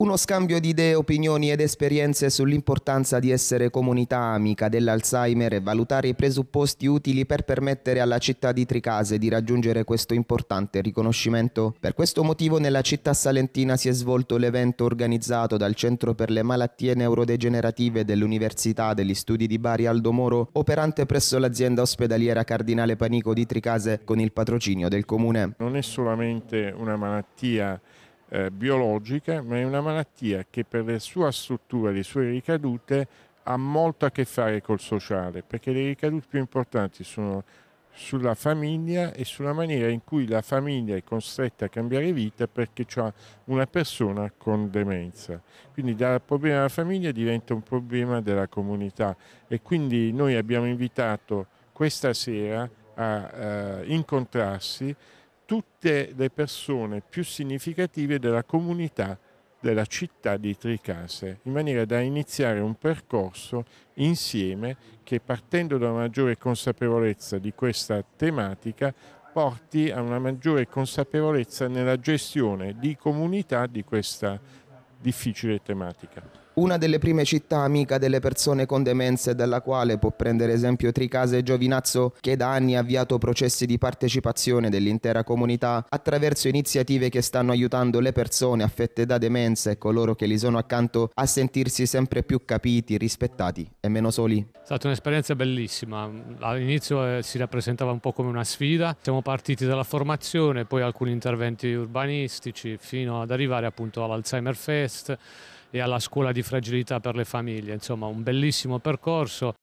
Uno scambio di idee, opinioni ed esperienze sull'importanza di essere comunità amica dell'Alzheimer e valutare i presupposti utili per permettere alla città di Tricase di raggiungere questo importante riconoscimento. Per questo motivo nella città salentina si è svolto l'evento organizzato dal Centro per le malattie neurodegenerative dell'Università degli Studi di Bari Aldo Moro, operante presso l'azienda ospedaliera Cardinale Panico di Tricase con il patrocinio del comune. Non è solamente una malattia eh, biologica, ma è una malattia che per la sua struttura, le sue ricadute, ha molto a che fare col sociale, perché le ricadute più importanti sono sulla famiglia e sulla maniera in cui la famiglia è costretta a cambiare vita perché c'è una persona con demenza. Quindi dal problema della famiglia diventa un problema della comunità e quindi noi abbiamo invitato questa sera a eh, incontrarsi tutte le persone più significative della comunità della città di Tricase, in maniera da iniziare un percorso insieme che partendo da una maggiore consapevolezza di questa tematica porti a una maggiore consapevolezza nella gestione di comunità di questa difficile tematica una delle prime città amica delle persone con demenze, dalla quale può prendere esempio Tricase Giovinazzo, che da anni ha avviato processi di partecipazione dell'intera comunità attraverso iniziative che stanno aiutando le persone affette da demenza e coloro che li sono accanto a sentirsi sempre più capiti, rispettati e meno soli. È stata un'esperienza bellissima. All'inizio eh, si rappresentava un po' come una sfida. Siamo partiti dalla formazione, poi alcuni interventi urbanistici, fino ad arrivare appunto all'Alzheimer Fest e alla scuola di fragilità per le famiglie. Insomma, un bellissimo percorso